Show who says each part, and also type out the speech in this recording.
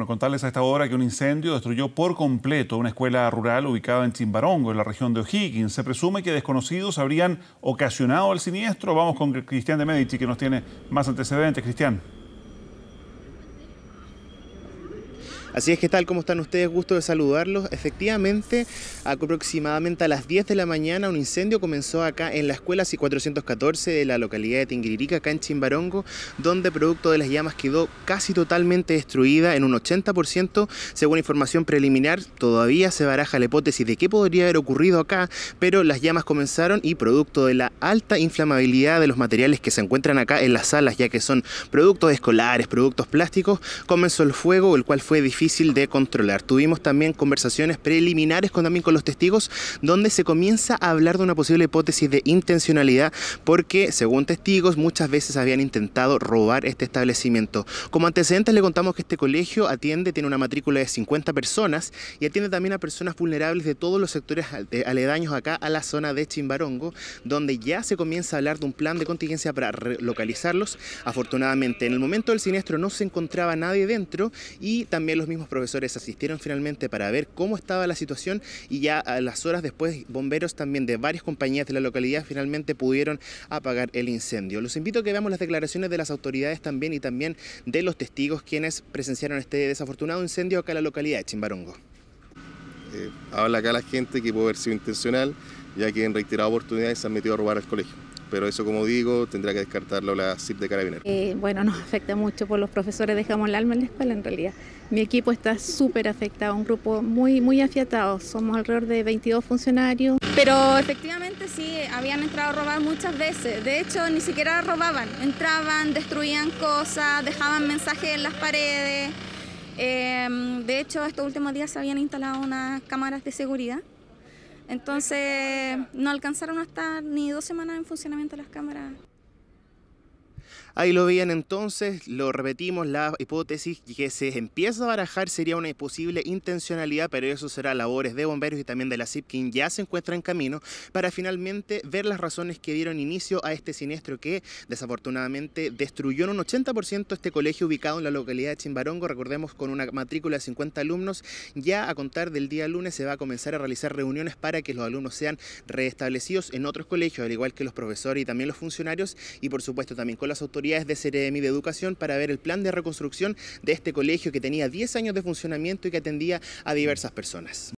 Speaker 1: Bueno, contarles a esta hora que un incendio destruyó por completo una escuela rural ubicada en Chimbarongo, en la región de O'Higgins. Se presume que desconocidos habrían ocasionado el siniestro. Vamos con Cristian de Medici, que nos tiene más antecedentes. Cristian. Así es que tal como están ustedes, gusto de saludarlos. Efectivamente, aproximadamente a las 10 de la mañana un incendio comenzó acá en la escuela C414 de la localidad de Tingiririca, acá en Chimbarongo, donde producto de las llamas quedó casi totalmente destruida en un 80%, según información preliminar. Todavía se baraja la hipótesis de qué podría haber ocurrido acá, pero las llamas comenzaron y producto de la alta inflamabilidad de los materiales que se encuentran acá en las salas, ya que son productos escolares, productos plásticos, comenzó el fuego, el cual fue difícil de controlar. Tuvimos también conversaciones preliminares con, también con los testigos donde se comienza a hablar de una posible hipótesis de intencionalidad porque, según testigos, muchas veces habían intentado robar este establecimiento. Como antecedentes le contamos que este colegio atiende, tiene una matrícula de 50 personas y atiende también a personas vulnerables de todos los sectores eh, aledaños acá a la zona de Chimbarongo, donde ya se comienza a hablar de un plan de contingencia para localizarlos. Afortunadamente, en el momento del siniestro no se encontraba nadie dentro y también los mismos profesores asistieron finalmente para ver cómo estaba la situación y ya a las horas después bomberos también de varias compañías de la localidad finalmente pudieron apagar el incendio. Los invito a que veamos las declaraciones de las autoridades también y también de los testigos quienes presenciaron este desafortunado incendio acá en la localidad de Chimbarongo. Eh, habla acá la gente que puede haber sido intencional, ya que en reiteradas oportunidades se han metido a robar al colegio pero eso como digo tendrá que descartarlo la CIP de Carabineros.
Speaker 2: Eh, bueno, nos afecta mucho, por los profesores dejamos el alma en la escuela en realidad. Mi equipo está súper afectado, un grupo muy, muy afiatado, somos alrededor de 22 funcionarios. Pero efectivamente sí, habían entrado a robar muchas veces, de hecho ni siquiera robaban, entraban, destruían cosas, dejaban mensajes en las paredes. Em, de hecho, estos últimos días se habían instalado unas cámaras de seguridad entonces no alcanzaron a estar ni dos semanas en funcionamiento las cámaras.
Speaker 1: Ahí lo veían entonces, lo repetimos, la hipótesis que se empieza a barajar sería una posible intencionalidad, pero eso será labores de bomberos y también de la CIP, ya se encuentra en camino para finalmente ver las razones que dieron inicio a este siniestro que desafortunadamente destruyó en un 80% este colegio ubicado en la localidad de Chimbarongo, recordemos con una matrícula de 50 alumnos, ya a contar del día lunes se va a comenzar a realizar reuniones para que los alumnos sean reestablecidos en otros colegios, al igual que los profesores y también los funcionarios y por supuesto también con las autoridades de Seremi de Educación para ver el plan de reconstrucción de este colegio que tenía 10 años de funcionamiento y que atendía a diversas personas.